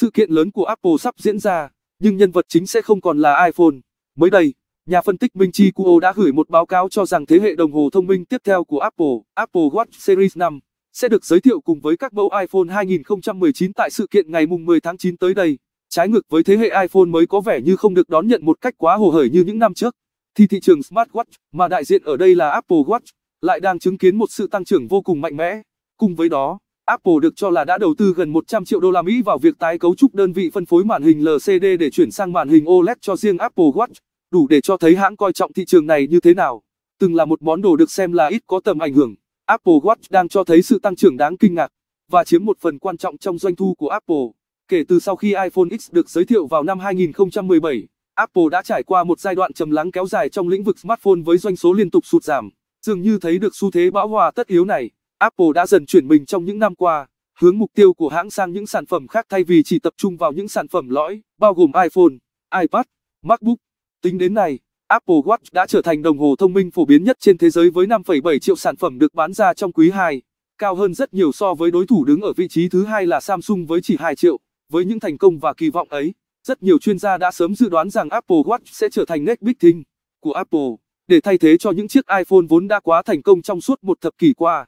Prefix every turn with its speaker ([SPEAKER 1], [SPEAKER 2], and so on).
[SPEAKER 1] Sự kiện lớn của Apple sắp diễn ra, nhưng nhân vật chính sẽ không còn là iPhone. Mới đây, nhà phân tích Minh Chi Kuo đã gửi một báo cáo cho rằng thế hệ đồng hồ thông minh tiếp theo của Apple, Apple Watch Series 5, sẽ được giới thiệu cùng với các mẫu iPhone 2019 tại sự kiện ngày mùng 10 tháng 9 tới đây. Trái ngược với thế hệ iPhone mới có vẻ như không được đón nhận một cách quá hồ hởi như những năm trước, thì thị trường smartwatch mà đại diện ở đây là Apple Watch lại đang chứng kiến một sự tăng trưởng vô cùng mạnh mẽ. Cùng với đó, Apple được cho là đã đầu tư gần 100 triệu đô la Mỹ vào việc tái cấu trúc đơn vị phân phối màn hình LCD để chuyển sang màn hình OLED cho riêng Apple Watch, đủ để cho thấy hãng coi trọng thị trường này như thế nào. Từng là một món đồ được xem là ít có tầm ảnh hưởng, Apple Watch đang cho thấy sự tăng trưởng đáng kinh ngạc và chiếm một phần quan trọng trong doanh thu của Apple. Kể từ sau khi iPhone X được giới thiệu vào năm 2017, Apple đã trải qua một giai đoạn trầm lắng kéo dài trong lĩnh vực smartphone với doanh số liên tục sụt giảm, dường như thấy được xu thế bão hòa tất yếu này. Apple đã dần chuyển mình trong những năm qua, hướng mục tiêu của hãng sang những sản phẩm khác thay vì chỉ tập trung vào những sản phẩm lõi, bao gồm iPhone, iPad, MacBook. Tính đến nay, Apple Watch đã trở thành đồng hồ thông minh phổ biến nhất trên thế giới với 5,7 triệu sản phẩm được bán ra trong quý 2, cao hơn rất nhiều so với đối thủ đứng ở vị trí thứ hai là Samsung với chỉ 2 triệu. Với những thành công và kỳ vọng ấy, rất nhiều chuyên gia đã sớm dự đoán rằng Apple Watch sẽ trở thành next big thing của Apple để thay thế cho những chiếc iPhone vốn đã quá thành công trong suốt một thập kỷ qua.